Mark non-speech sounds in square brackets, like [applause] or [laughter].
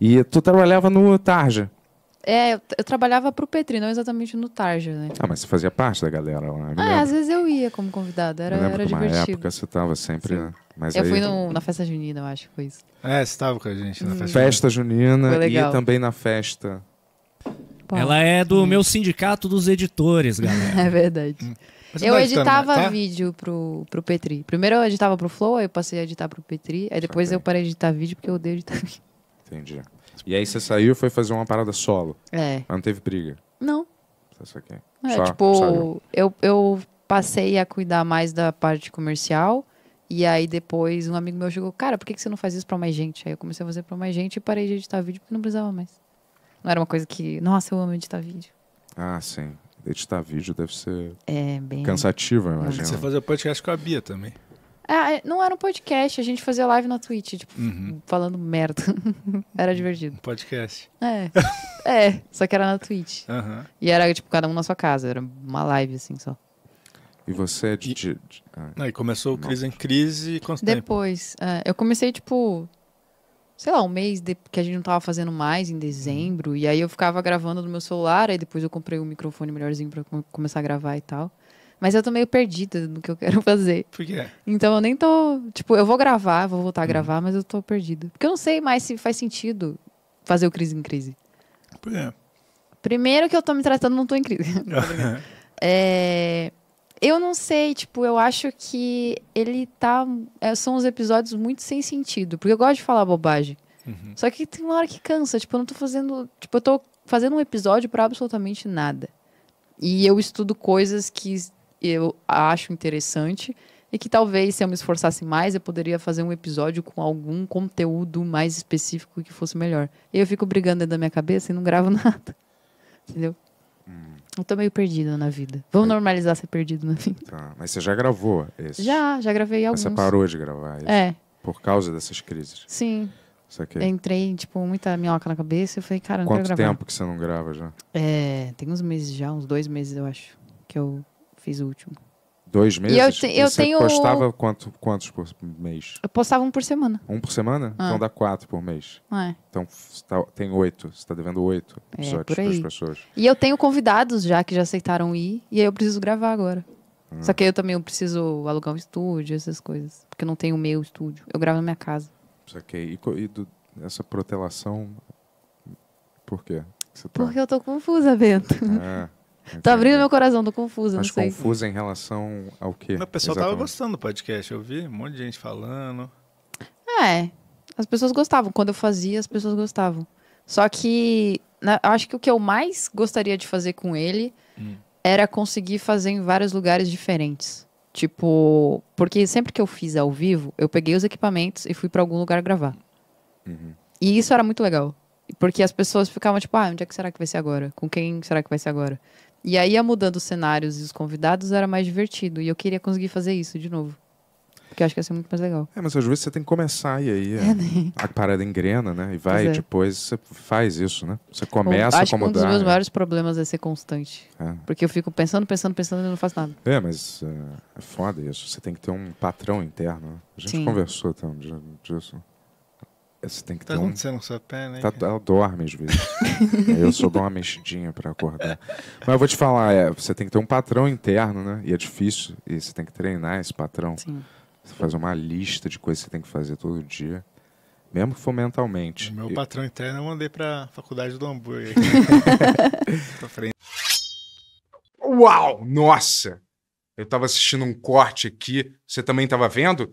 E tu trabalhava no Tarja. É, eu, eu trabalhava pro Petri, não exatamente no Tarja, né? Ah, mas você fazia parte da galera lá. Ah, às vezes eu ia como convidada, era, era divertido. Na época você tava sempre. Mas eu aí... fui no, na festa junina, eu acho que foi isso. É, você estava com a gente na hum. festa, festa junina. e também na festa. Ela é do sim. meu sindicato dos editores, galera. [laughs] é verdade. Hum. Eu tá editava tá? vídeo pro, pro Petri. Primeiro eu editava pro Flow, aí eu passei a editar pro Petri. Aí depois okay. eu parei de editar vídeo porque eu odeio editar [laughs] vídeo. Entendi. E aí você saiu e foi fazer uma parada solo. É. Mas não teve briga? Não. Isso aqui. É, Só tipo, eu, eu passei a cuidar mais da parte comercial. E aí depois um amigo meu chegou, cara, por que, que você não faz isso pra mais gente? Aí eu comecei a fazer pra mais gente e parei de editar vídeo porque não precisava mais. Não era uma coisa que, nossa, eu amo editar vídeo. Ah, sim. Editar vídeo deve ser é, bem... cansativo, eu imagino. Você fazer podcast com a Bia também. Ah, é, não era um podcast, a gente fazia live na Twitch, tipo, uhum. falando merda. [laughs] era divertido. Um podcast. É. é, só que era na Twitch. Uhum. E era, tipo, cada um na sua casa, era uma live, assim, só. E você é de. E, de, de... Ah, não, e começou não. Crise em Crise quanto Depois, é, eu comecei, tipo, sei lá, um mês de, que a gente não tava fazendo mais, em dezembro. E aí eu ficava gravando no meu celular, aí depois eu comprei um microfone melhorzinho pra começar a gravar e tal. Mas eu tô meio perdida no que eu quero [laughs] fazer. Por quê? Então eu nem tô. Tipo, eu vou gravar, vou voltar a uhum. gravar, mas eu tô perdida. Porque eu não sei mais se faz sentido fazer o crise em crise. Por quê? Primeiro que eu tô me tratando, não tô em crise. [laughs] Tá é. Eu não sei, tipo, eu acho que ele tá. É, são uns episódios muito sem sentido, porque eu gosto de falar bobagem. Uhum. Só que tem uma hora que cansa, tipo, eu não tô fazendo. Tipo, eu tô fazendo um episódio para absolutamente nada. E eu estudo coisas que eu acho interessante e que talvez se eu me esforçasse mais eu poderia fazer um episódio com algum conteúdo mais específico que fosse melhor. E eu fico brigando dentro da minha cabeça e não gravo [laughs] nada. Entendeu? Hum. Eu tô meio perdido na vida. Vamos é. normalizar ser perdido na vida. Tá. Mas você já gravou esse? Já, já gravei alguns. Mas você parou de gravar esse? É. Por causa dessas crises? Sim. Entrei, tipo, muita minhoca na cabeça e falei, cara, não Quanto tempo que você não grava já? É, tem uns meses já, uns dois meses, eu acho, que eu fiz o último. Dois meses? E eu, te, eu tenho... postava quanto, quantos por mês? Eu postava um por semana. Um por semana? Ah. Então dá quatro por mês. É. Então tá, tem oito. Você está devendo oito é, episódios é, para as pessoas. E eu tenho convidados já que já aceitaram ir. E aí eu preciso gravar agora. Ah. Só que eu também preciso alugar um estúdio, essas coisas. Porque eu não tenho o meu estúdio. Eu gravo na minha casa. Saquei. É- e, e do, essa protelação, por quê? Tá... Porque eu tô confusa, Bento. É. Tá abrindo meu coração, tô confusa, Mas não sei. confusa em relação ao quê? O pessoal tava gostando do podcast, eu vi um monte de gente falando. É, as pessoas gostavam. Quando eu fazia, as pessoas gostavam. Só que na, acho que o que eu mais gostaria de fazer com ele hum. era conseguir fazer em vários lugares diferentes. Tipo, porque sempre que eu fiz ao vivo, eu peguei os equipamentos e fui para algum lugar gravar. Uhum. E isso era muito legal. Porque as pessoas ficavam tipo, ah, onde é que será que vai ser agora? Com quem será que vai ser agora? E aí ia mudando os cenários e os convidados era mais divertido. E eu queria conseguir fazer isso de novo. Porque eu acho que ia ser muito mais legal. É, mas às vezes você tem que começar e aí é, né? a parada engrena, né? E vai, é. depois você faz isso, né? Você começa Bom, acho a acomodar. Que um dos meus né? maiores problemas é ser constante. É. Porque eu fico pensando, pensando, pensando e não faço nada. É, mas é, é foda isso. Você tem que ter um patrão interno. Né? A gente Sim. conversou dia disso. É, você tem que tá ter acontecendo um... com seu pé, né? Tá, ela tá, dorme às vezes. [laughs] É, eu sou bom uma mexidinha para acordar. Mas eu vou te falar, é, você tem que ter um patrão interno, né? E é difícil, e você tem que treinar esse patrão. Sim. Você faz uma lista de coisas que você tem que fazer todo dia. Mesmo que for mentalmente. O meu eu... patrão interno eu mandei pra faculdade do hambúrguer. [laughs] Uau! Nossa! Eu tava assistindo um corte aqui. Você também tava vendo?